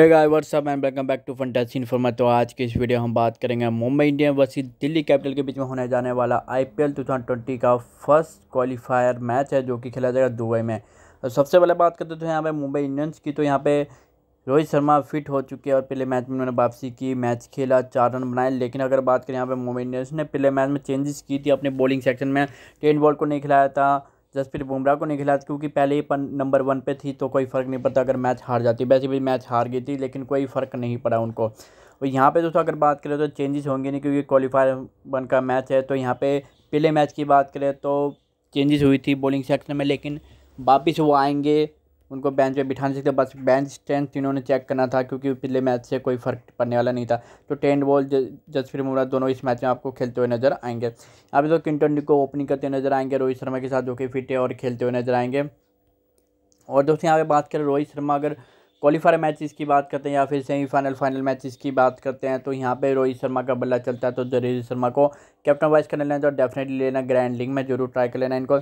है guys what's up and welcome back to fantasy informa तो आज के इस वीडियो हम बात करेंगे Mumbai Indian versus Delhi capital के बीच में होने जाने वाला आईपीएल 2020 का फर्स्ट क्वालिफायर मैच है जो कि खेला जाएगा दुबई में तो सबसे पहले बात करते थे तो यहाँ पे मुंबई इंडियंस की तो यहाँ पर रोहित शर्मा फिट हो चुके हैं और पहले मैच में उन्होंने वापसी की मैच खेला चार रन बनाए लेकिन अगर बात करें यहाँ पर मुंबई इंडियंस ने पहले मैच में चेंजेस की थी अपने बॉलिंग सेक्शन में टेन बॉल को नहीं खिलाया था जसप्रीत बुमराह को नहीं खिलाया क्योंकि पहले ही नंबर वन पे थी तो कोई फ़र्क नहीं पड़ता अगर मैच हार जाती वैसे भी मैच हार गई थी लेकिन कोई फ़र्क नहीं पड़ा उनको और यहाँ पे दोस्तों अगर बात करें तो चेंजेस होंगे नहीं क्योंकि क्वालिफायर वन का मैच है तो यहाँ पे पहले मैच की बात करें तो चेंजेस हुई थी बॉलिंग सेक्शन में लेकिन वापस वो आएंगे उनको बेंच पे बिठाने से तो बस बेंच स्ट्रेंथ इन्होंने चेक करना था क्योंकि पिछले मैच से कोई फ़र्क पड़ने वाला नहीं था तो टेंड बॉल जसप्रीत बुमराह दोनों इस मैच में आपको खेलते हुए नजर आएंगे अभी तो किंटन को ओपनिंग करते नजर आएंगे रोहित शर्मा के साथ जो कि फिट है और खेलते हुए नजर आएंगे और दोस्तों यहाँ पे बात करें रोहित शर्मा अगर क्वालीफायर मैचेस की बात करते हैं या फिर सेमीफाइनल फाइनल मैचेस की बात करते हैं तो यहाँ पे रोहित शर्मा का बल्ला चलता है तो रोहित शर्मा को कैप्टन वाइस करने लेना तो डेफिनेटली लेना ग्रैंड लीग में जरूर ट्राई कर लेना इनको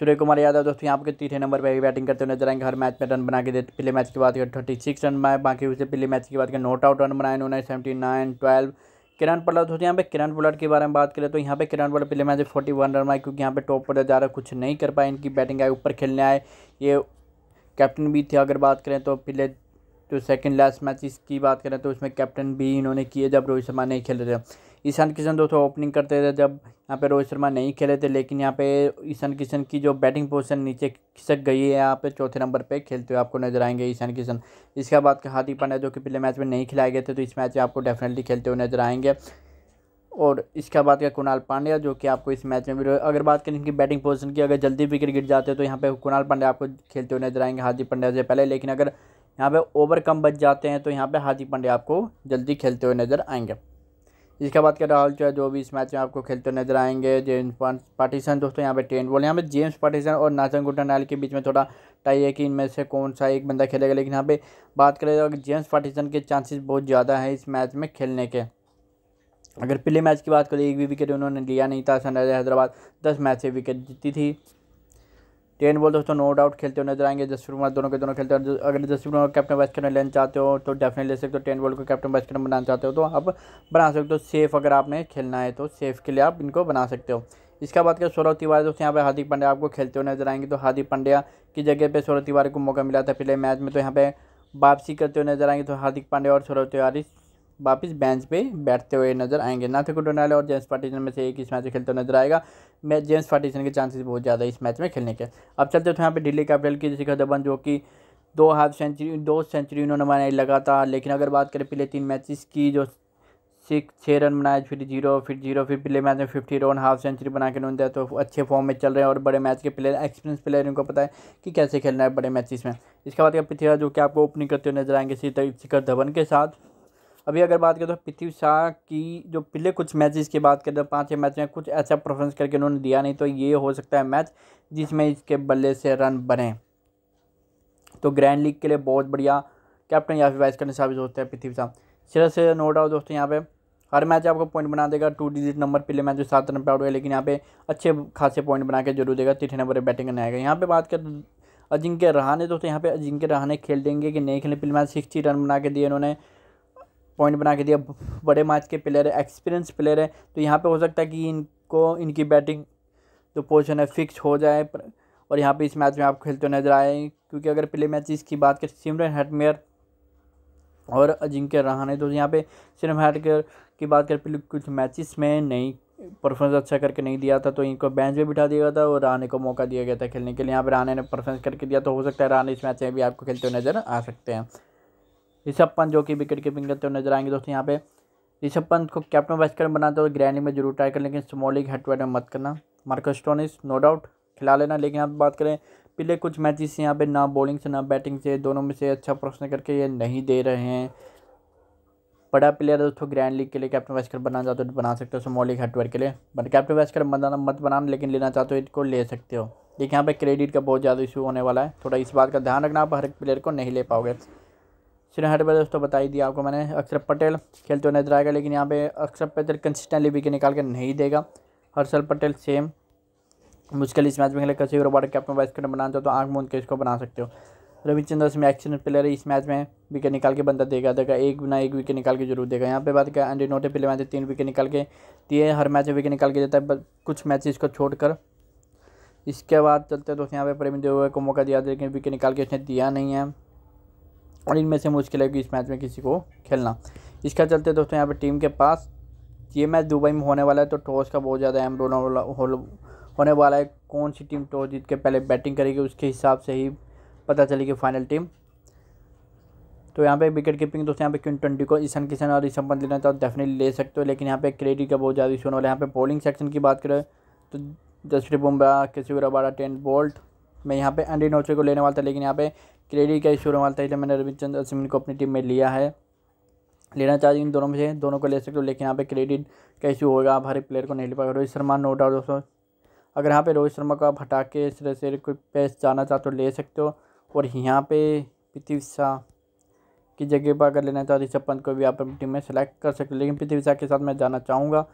सूर्य कुमार यादव दोस्तों यहाँ पर तीसरे नंबर पर बैटिंग करते हुए नजर आएंगे हर मैच में रन बना के देते पिछले मैच की बात करें थर्टी सिक्स रन बनाए बाकी उसे पिछले मैच की बात करें नोट आउट रन बनाए उन्होंने सेवेंटी नाइन ट्वेल्व किरण पलट दोस्तों यहाँ पे किरण पलट के बारे में बात करें तो यहाँ पे किरण पलट पिछले मैच में फोर्टी वन रन बनाए क्योंकि यहाँ पे टॉप पर ज़्यादा कुछ नहीं कर पाए इनकी बैटिंग आए ऊपर खेलने आए ये कैप्टन भी थे अगर बात करें तो पिछले जो सेकंड लास्ट मैच इसकी बात करें तो उसमें कैप्टन भी इन्होंने किए जब रोहित शर्मा नहीं खेल रहे थे ईशान किशन दोस्तों ओपनिंग करते थे जब यहाँ पे रोहित शर्मा नहीं खेले थे लेकिन यहाँ पे ईशान किशन की जो बैटिंग पोजिशन नीचे खिसक गई है यहाँ पे चौथे नंबर पे खेलते हुए आपको नजर आएंगे ईशान किशन इसके बाद हार्दिक पांड्या जो कि पिछले मैच में नहीं खिलाए गए थे तो इस मैच में आपको डेफिनेटली खेलते हुए नजर आएंगे और इसके बाद का कुणाल पांड्या जो कि आपको इस मैच में भी अगर बात करें इनकी बैटिंग पोजिशन की अगर जल्दी विकेट गिर जाते हैं तो यहाँ पर कुणाल पांड्या आपको खेलते हुए नजर आएंगे हार्दिक पांड्या से पहले लेकिन अगर यहाँ पे ओवर कम बच जाते हैं तो यहाँ पे हार्दिक पांडे आपको जल्दी खेलते हुए नज़र आएंगे इसके बाद क्या राहुल चौहान जो भी इस मैच में आपको खेलते हुए नजर आएंगे जेम्स पार्टीसन दोस्तों यहाँ पे टेन बॉल यहाँ पे जेम्स पार्टीसन और नाचन गुटनाल के बीच में थोड़ा टाई है कि इनमें से कौन सा एक बंदा खेलेगा लेकिन यहाँ पे बात करें तो जेम्स पार्टीसन के चांसेस बहुत ज़्यादा हैं इस मैच में खेलने के अगर पिछले मैच की बात करें एक भी विकेट उन्होंने लिया नहीं था सनराइजर हैदराबाद दस मैच से विकेट जीती थी टेन बॉल दोस्तों नो डाउट खेलते हुए नजर आएंगे जसवीर कुमार दोनों के दोनों खेलते हैं अगर Jasvir Kumar captain vice captain लेना चाहते हो तो डेफिनेट ले सकते हो टेन बॉल को कैप्टन वाइस कैप्टन बनाना चाहते हो तो आप बना सकते हो सेफ अगर आपने खेलना है तो सेफ के लिए आप इनको बना सकते हो इसका बात क्या सौरभ तिवारी दोस्तों यहाँ पे हार्दिक पांड्या आपको खेलते हुए नजर आएंगे तो हार्दिक पांड्या की जगह पर सौरभ तिवारी को मौका मिला था पिछले मैच में तो यहाँ पे वापसी करते हुए नजर आएंगे तो हार्दिक पांड्या और सौरभ तिवारी वापस बेंच पे बैठते हुए नजर आएंगे नाथे डोनाल्ड और जेम्स पार्टीजन में से एक इस मैच में खेलते नजर आएगा मैच जेम्स पार्टीजन के चांसेस बहुत ज़्यादा इस मैच में खेलने के अब चलते थे तो यहाँ पे दिल्ली कैपिटल की शिखर धवन जो कि दो हाफ सेंचुरी दो सेंचुरी उन्होंने बनाई लगातार लेकिन अगर बात करें पिछले तीन मैचेस की जो सिक्स छः रन बनाए फिर जीरो फिर जीरो फिर पिछले मैच में फिफ्टी रन हाफ सेंचुरी बना के उन्होंने तो अच्छे फॉर्म में चल रहे हैं और बड़े मैच के प्लेयर एक्सपीरियंस प्लेयर इनको पता है कि कैसे खेलना है बड़े मैचेस में इसके बाद का पृथ्वी जो कि आपको ओपनिंग करते हुए नजर आएंगे शिखर धवन के साथ अभी अगर बात करें तो पृथ्वी शाह की जो पिछले कुछ मैचेस की बात करें तो पाँच छः मैच में कुछ ऐसा परफॉर्मेंस करके उन्होंने दिया नहीं तो ये हो सकता है मैच जिसमें इसके बल्ले से रन बने तो ग्रैंड लीग के लिए बहुत बढ़िया कैप्टन या फिर वाइस कैप्टन साबित होते हैं पृथ्वी शाह सिरा से नो डाउट दोस्तों यहाँ पे हर मैच आपको पॉइंट बना देगा टू डिजिट नंबर पिछले मैच सात रन पर आउट हुए लेकिन यहाँ पे अच्छे खासे पॉइंट बना के जरूर देगा तीठे नंबर बैटिंग करने आएगा यहाँ पे बात करें अजिंक्य रहाने दोस्तों यहाँ पे अजिंक्य रहाने खेल देंगे कि नहीं खेले पिछले मैच सिक्सटी रन बना के दिए उन्होंने पॉइंट बना के दिया बड़े मैच के प्लेयर है एक्सपीरियंस प्लेयर है तो यहाँ पे हो सकता है कि इनको इनकी बैटिंग जो पोजिशन है फिक्स हो जाए और यहाँ पे इस मैच में आप खेलते हुए नजर आए क्योंकि अगर प्ले मैच की बात करें सिमरन हेटमेयर और अजिंक्य रहाने तो यहाँ पे सिमरन हेटमेयर की बात करें कुछ मैचेस में नहीं परफॉर्मेंस अच्छा करके नहीं दिया था तो इनको बेंच में बिठा दिया गया था और रहने को मौका दिया गया था खेलने के लिए यहाँ पर राने ने परफॉर्मेंस करके दिया तो हो सकता है राने इस मैच में भी आपको खेलते हुए नज़र आ सकते हैं ऋषभ पंत जो कि विकेट कीपिंग करते हुए नजर आएंगे दोस्तों यहाँ पे ऋषभ पंत को कैप्टन वाइस कैप्टन बनाते हुए ग्रैनी में जरूर ट्राई करें लेकिन स्मॉलिंग हेड टू हेड में मत करना मार्को स्टोनिस नो डाउट खिला लेना लेकिन आप बात करें पिछले कुछ मैचेस से यहाँ पे ना बॉलिंग से ना बैटिंग से दोनों में से अच्छा प्रश्न करके ये नहीं दे रहे हैं बड़ा प्लेयर दोस्तों ग्रैंड लीग के लिए कैप्टन वैस्कर बनाना चाहते हो तो बना सकते हो स्मॉल लीग हेडवेयर के लिए बट कैप्टन वैस्कर बनाना मत बनाना लेकिन लेना चाहते हो इनको ले सकते हो देखिए यहाँ पे क्रेडिट का बहुत ज़्यादा इशू होने वाला है थोड़ा इस बात का ध्यान रखना आप हर एक प्लेयर को नहीं ले पाओगे श्रीहट पर दोस्तों बता ही दिया आपको मैंने अक्षर पटेल खेलते तो हुए नजर आएगा लेकिन यहाँ पे अक्षर पटेल कंसिस्टेंटली विकेट निकाल के नहीं देगा हर्षल पटेल सेम मुश्किल इस मैच में खेले कसी रोबार्ट कैप्टन वाइस कैप्टन बनाना चाहते हो तो आँख मूंद के इसको बना सकते हो रविचंद्र इसमें एक्शन प्लेयर है इस मैच में विकेट निकाल के बंदा देगा देगा एक बिना एक विकेट निकाल के जरूर देगा यहाँ पे बात क्या एंड्री नोटे प्लेयर मैच तीन विकेट निकाल के दिए हर मैच में विकेट निकाल के देता है कुछ मैच इसको छोड़कर इसके बाद चलते दोस्तों यहाँ पे प्रेम देव को मौका दिया लेकिन विकेट निकाल के इसने दिया नहीं है और इनमें से मुश्किल है कि इस मैच में किसी को खेलना इसका चलते दोस्तों यहाँ पर टीम के पास ये मैच दुबई में होने वाला है तो टॉस का बहुत ज़्यादा अहम रोल होने वाला है कौन सी टीम टॉस जीत के पहले बैटिंग करेगी उसके हिसाब से ही पता चलेगी फाइनल टीम तो यहाँ पे विकेट कीपिंग दोस्तों यहाँ पे क्यून ट्वेंटी को ईशन किशन और ऋषभ पंत लेना चाहो तो डेफिनेटली ले सकते हो लेकिन यहाँ पे क्रेडिट का बहुत ज़्यादा इशू होने वाला है यहाँ पे बॉलिंग सेक्शन की बात करें तो Jasprit Bumrah Kagiso Rabada Trent Boult मैं यहाँ पे अंडी नोचे को लेने वाला था लेकिन यहाँ पे क्रेडिट का इशू होने वाला था इसलिए मैंने रविचंद अश्विन को अपनी टीम में लिया है लेना चाहिए इन दोनों में से दोनों को ले सकते हो लेकिन यहाँ पे क्रेडिट का इशू होगा आप हर प्लेयर को नहीं ले पाएगा रोहित शर्मा नो डाउट दोस्तों अगर यहाँ पे रोहित शर्मा को आप हटा के सिरे से कोई पैस जाना चाहते हो ले सकते हो और यहाँ पर पृथ्वी शाह की जगह पर अगर लेना चाहते ऋषभ पंत को भी आप अपनी टीम में सेलेक्ट कर सकते हो लेकिन पृथ्वी शाह के साथ मैं जाना चाहूँगा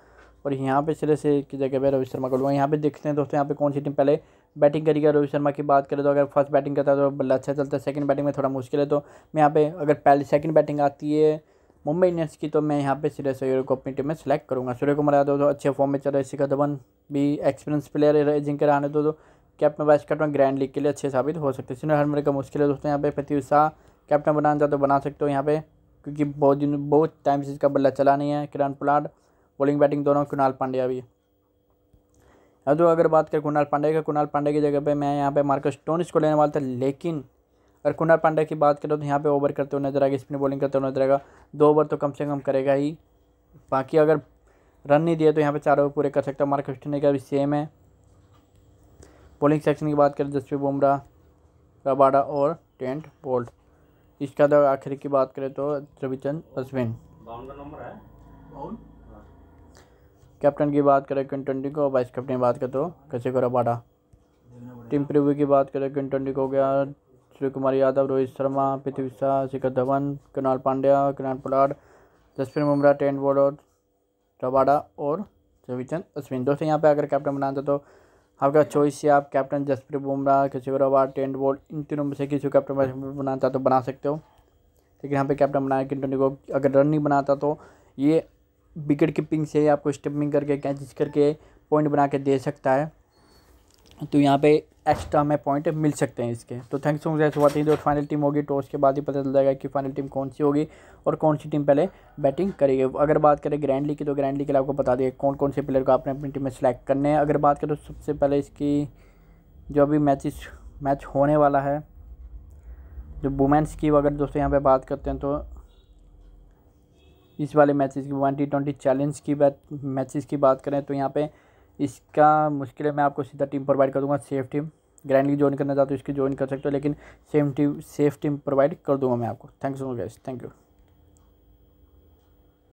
और यहाँ पे सिरे से की जगह पर रोहित शर्मा को लूँगा यहाँ पे देखते हैं दोस्तों यहाँ पे कौन सी टीम पहले बैटिंग करी रोहित शर्मा की बात करें तो अगर फर्स्ट बैटिंग करता है तो बल्ला अच्छा चलता है सेकंड बैटिंग में थोड़ा मुश्किल है तो मैं यहाँ पे अगर पहले सेकंड बैटिंग आती है मुंबई इंडियंस की तो मैं यहाँ पे सूर्य सैयर को अपनी टीम में सेलेक्ट करूँगा सूर्य कुमार यादव तो अच्छे फॉर्म में चल रहे शिखर धवन भी एक्सपीरियंस प्लेयर है जिनके रहने दो तो captain vice captain grand league के लिए अच्छे साबित हो सकते हैं हर मेरे का मुश्किल है दोस्तों यहाँ पे प्रति शाह कैप्टन बनाना चाहते हो तो बना सकते हो यहाँ पे क्योंकि बहुत दिन बहुत टाइम से इसका बल्ला चला नहीं है किरण पुलाड बॉलिंग बैटिंग दोनों कुणाल पांड्या भी अब तो अगर बात करें कुणाल पांडे का कुणाल पांडे की जगह पे मैं यहाँ पे मार्कस टोनिस को लेने वाला था लेकिन अगर कुणाल पांडे की बात करें तो यहाँ पे ओवर करते हुए नजर आएगा स्पिन बॉलिंग करते हुए नजर आएगा दो ओवर तो कम से कम करेगा ही बाकी अगर रन नहीं दिया तो यहाँ पे चार ओवर पूरे कर सकता है मार्कस टोनी का भी सेम है बॉलिंग सेक्शन की बात करें तो जसप्रीत बुमराह रबाडा और टेंट बोल्ट इसका तो आखिर की बात करें तो रविचंद अश्विन कैप्टन की बात करें किन को वाइस कैप्टन की बात करें तो कैसे करो बाटा टीम प्रिव्यू की बात करें किन को हो गया Surya Kumar Yadav Rohit Sharma Prithvi Shaw Shikhar Dhawan Krunal Pandya Krunal Pollard Jasprit Bumrah Trent Boult Rabada और रविचंद अश्विन दोस्तों यहाँ पे अगर कैप्टन बनाते तो आपका चॉइस है आप कैप्टन जसप्रीत बुमराह किसी रबाड टेंट बोर्ड इन तीनों में से किसी कैप्टन बनाना चाहते हो तो बना सकते हो लेकिन यहाँ पे कैप्टन बनाया किन को अगर रन नहीं बनाता तो ये विकेट कीपिंग से आपको स्टम्पिंग करके कैच करके पॉइंट बना के दे सकता है तो यहाँ पे एक्स्ट्रा हमें पॉइंट मिल सकते हैं इसके तो थैंक्स सो मच हुआ थी जो फाइनल टीम होगी टॉस के बाद ही पता चल जाएगा कि फाइनल टीम कौन सी होगी और कौन सी टीम पहले बैटिंग करेगी अगर बात करें ग्रैंड लीग की तो ग्रैंड लीग के लिए आपको बता दें कौन कौन से प्लेयर को आपने अपनी टीम में सेलेक्ट करने हैं अगर बात करें तो सबसे पहले इसकी जो अभी मैच मैच होने वाला है जो वुमेंस की अगर दोस्तों यहाँ पर बात करते हैं तो इस वाले मैचेस की वन टी ट्वेंटी चैलेंज की बात मैचेस की बात करें तो यहाँ पे इसका मुश्किल है मैं आपको सीधा टीम प्रोवाइड कर दूँगा safe team grand league join करना चाहते हो इसकी ज्वाइन कर सकते हो लेकिन same team safe team provide कर दूँगा मैं आपको thank you so much guys thank you